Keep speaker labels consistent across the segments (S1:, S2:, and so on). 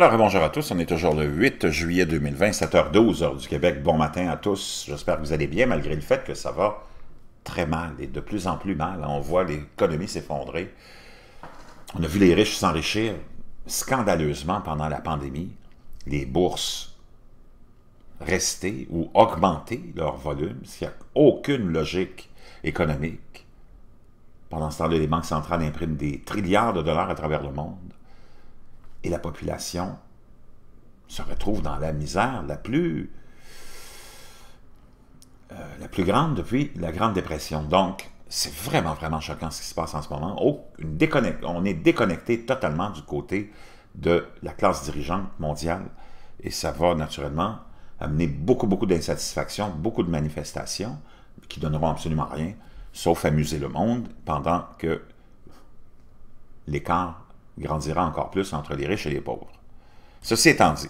S1: Alors, bonjour à tous. On est toujours le 8 juillet 2020, 7h12, heure du Québec. Bon matin à tous. J'espère que vous allez bien, malgré le fait que ça va très mal et de plus en plus mal. On voit l'économie s'effondrer. On a vu les riches s'enrichir scandaleusement pendant la pandémie. Les bourses rester ou augmenter leur volume, ce qui n'a aucune logique économique. Pendant ce temps-là, les banques centrales impriment des trilliards de dollars à travers le monde et la population se retrouve dans la misère la plus, euh, la plus grande depuis la Grande Dépression. Donc, c'est vraiment, vraiment choquant ce qui se passe en ce moment. Oh, on est déconnecté totalement du côté de la classe dirigeante mondiale et ça va naturellement amener beaucoup, beaucoup d'insatisfaction, beaucoup de manifestations qui donneront absolument rien, sauf amuser le monde pendant que l'écart grandira encore plus entre les riches et les pauvres. Ceci étant dit,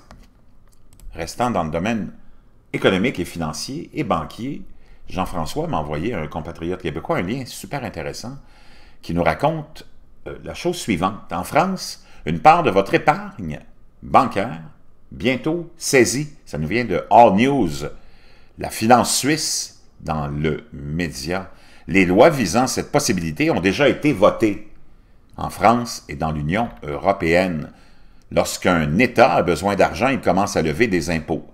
S1: restant dans le domaine économique et financier et banquier, Jean-François m'a envoyé un compatriote québécois un lien super intéressant qui nous raconte euh, la chose suivante. En France, une part de votre épargne bancaire bientôt saisie, ça nous vient de All News, la finance suisse dans le média. Les lois visant cette possibilité ont déjà été votées en France et dans l'Union européenne. Lorsqu'un État a besoin d'argent, il commence à lever des impôts.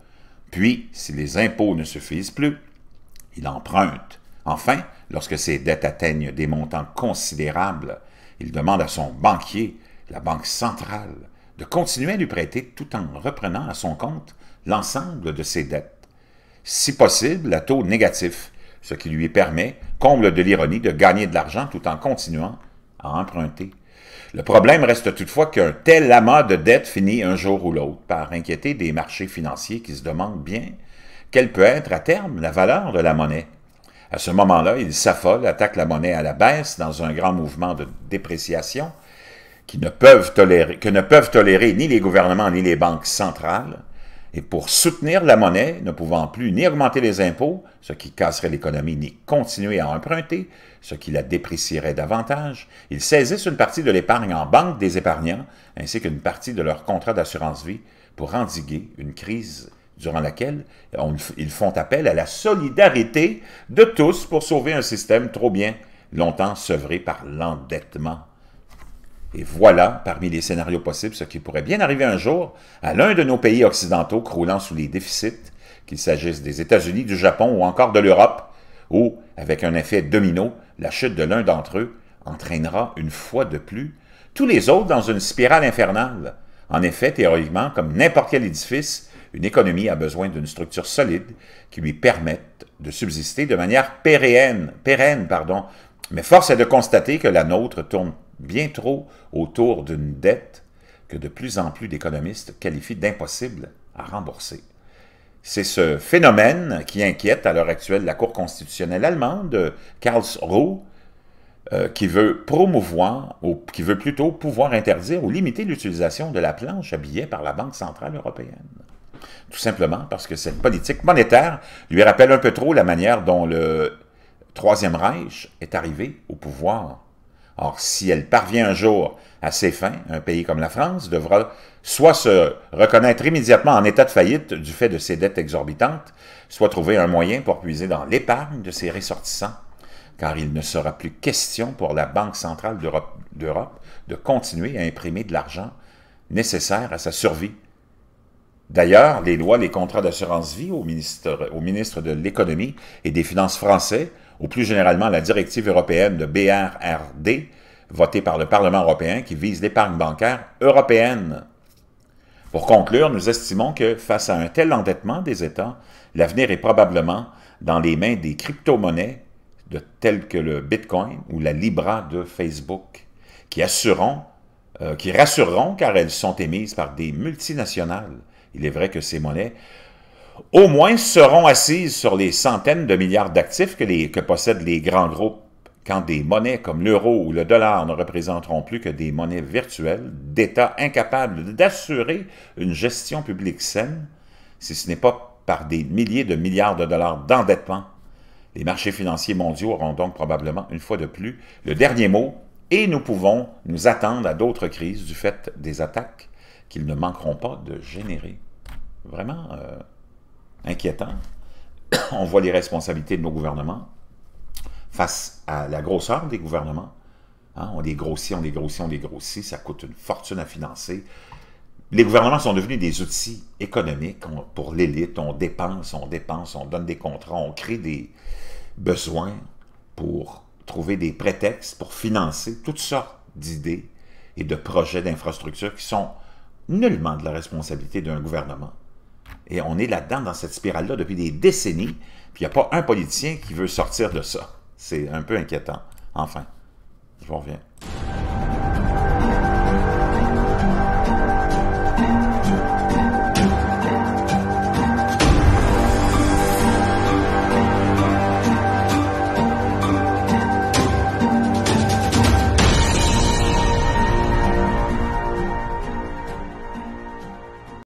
S1: Puis, si les impôts ne suffisent plus, il emprunte. Enfin, lorsque ses dettes atteignent des montants considérables, il demande à son banquier, la Banque centrale, de continuer à lui prêter tout en reprenant à son compte l'ensemble de ses dettes, si possible à taux négatif, ce qui lui permet, comble de l'ironie, de gagner de l'argent tout en continuant à emprunter. Le problème reste toutefois qu'un tel amas de dettes finit un jour ou l'autre par inquiéter des marchés financiers qui se demandent bien quelle peut être à terme la valeur de la monnaie. À ce moment-là, ils s'affolent, attaquent la monnaie à la baisse dans un grand mouvement de dépréciation qui que ne peuvent tolérer ni les gouvernements ni les banques centrales, et pour soutenir la monnaie, ne pouvant plus ni augmenter les impôts, ce qui casserait l'économie, ni continuer à emprunter, ce qui la déprécierait davantage, ils saisissent une partie de l'épargne en banque des épargnants, ainsi qu'une partie de leur contrat d'assurance-vie, pour endiguer une crise durant laquelle ils font appel à la solidarité de tous pour sauver un système trop bien longtemps sevré par l'endettement et voilà, parmi les scénarios possibles, ce qui pourrait bien arriver un jour à l'un de nos pays occidentaux croulant sous les déficits, qu'il s'agisse des États-Unis, du Japon ou encore de l'Europe, où, avec un effet domino, la chute de l'un d'entre eux entraînera une fois de plus tous les autres dans une spirale infernale. En effet, théoriquement, comme n'importe quel édifice, une économie a besoin d'une structure solide qui lui permette de subsister de manière pérenne, pérenne pardon. mais force est de constater que la nôtre tourne bien trop autour d'une dette que de plus en plus d'économistes qualifient d'impossible à rembourser. C'est ce phénomène qui inquiète à l'heure actuelle la Cour constitutionnelle allemande, Karlsruhe, euh, qui veut promouvoir, ou qui veut plutôt pouvoir interdire ou limiter l'utilisation de la planche à billets par la Banque centrale européenne. Tout simplement parce que cette politique monétaire lui rappelle un peu trop la manière dont le Troisième Reich est arrivé au pouvoir. Or, si elle parvient un jour à ses fins, un pays comme la France devra soit se reconnaître immédiatement en état de faillite du fait de ses dettes exorbitantes, soit trouver un moyen pour puiser dans l'épargne de ses ressortissants, car il ne sera plus question pour la Banque centrale d'Europe de continuer à imprimer de l'argent nécessaire à sa survie. D'ailleurs, les lois, les contrats d'assurance vie au ministre, de l'Économie et des Finances français ou plus généralement la directive européenne de BRRD, votée par le Parlement européen, qui vise l'épargne bancaire européenne. Pour conclure, nous estimons que face à un tel endettement des États, l'avenir est probablement dans les mains des crypto-monnaies telles que le Bitcoin ou la Libra de Facebook, qui, assureront, euh, qui rassureront car elles sont émises par des multinationales. Il est vrai que ces monnaies au moins seront assises sur les centaines de milliards d'actifs que, que possèdent les grands groupes quand des monnaies comme l'euro ou le dollar ne représenteront plus que des monnaies virtuelles d'États incapables d'assurer une gestion publique saine, si ce n'est pas par des milliers de milliards de dollars d'endettement. Les marchés financiers mondiaux auront donc probablement, une fois de plus, le dernier mot et nous pouvons nous attendre à d'autres crises du fait des attaques qu'ils ne manqueront pas de générer. Vraiment... Euh, inquiétant. On voit les responsabilités de nos gouvernements face à la grosseur des gouvernements. Hein, on les grossit, on les grossit, on les grossit, ça coûte une fortune à financer. Les gouvernements sont devenus des outils économiques pour l'élite. On dépense, on dépense, on donne des contrats, on crée des besoins pour trouver des prétextes pour financer toutes sortes d'idées et de projets d'infrastructures qui sont nullement de la responsabilité d'un gouvernement. Et on est là-dedans, dans cette spirale-là, depuis des décennies. Puis il n'y a pas un politicien qui veut sortir de ça. C'est un peu inquiétant. Enfin, je vous reviens.